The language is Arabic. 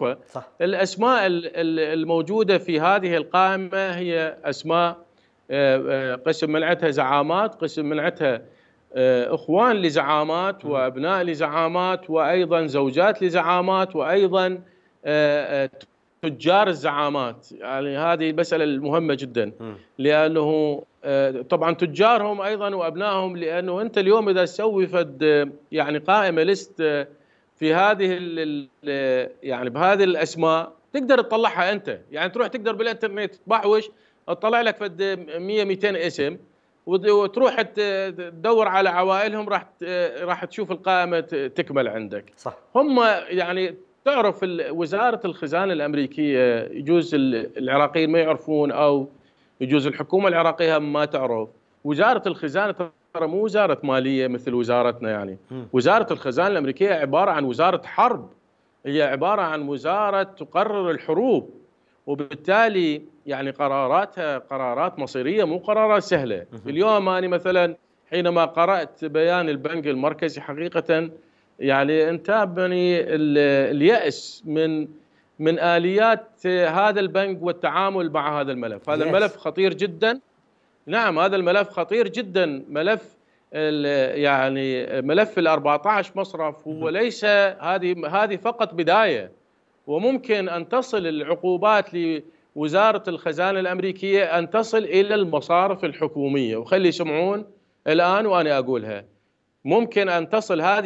معروفه صح. الاسماء الموجوده في هذه القائمه هي اسماء آه، آه، قسم منعتها زعامات قسم منعتها آه، اخوان لزعامات وابناء لزعامات وايضا زوجات لزعامات وايضا تجار الزعامات يعني هذه المساله المهمه جدا لانه طبعا تجارهم ايضا وابنائهم لانه انت اليوم اذا سوي فد يعني قائمه لست في هذه الـ يعني بهذه الاسماء تقدر تطلعها انت يعني تروح تقدر بالانترنت تبحوش تطلع لك فد 100 200 اسم وتروح تدور على عوائلهم راح راح تشوف القائمه تكمل عندك صح هم يعني تعرف وزاره الخزانه الامريكيه يجوز العراقيين ما يعرفون او يجوز الحكومه العراقيه ما تعرف وزاره الخزانه ترى مو وزاره ماليه مثل وزارتنا يعني وزاره الخزانه الامريكيه عباره عن وزاره حرب هي عباره عن وزاره تقرر الحروب وبالتالي يعني قراراتها قرارات مصيريه مو قرارات سهله اليوم انا مثلا حينما قرات بيان البنك المركزي حقيقه يعني انتابني الياس من من اليات هذا البنك والتعامل مع هذا الملف هذا yes. الملف خطير جدا نعم هذا الملف خطير جدا ملف يعني ملف ال 14 مصرف هو ليس هذه هذه فقط بدايه وممكن ان تصل العقوبات لوزاره الخزانه الامريكيه ان تصل الى المصارف الحكوميه وخلي يسمعون الان وانا اقولها ممكن ان تصل هذه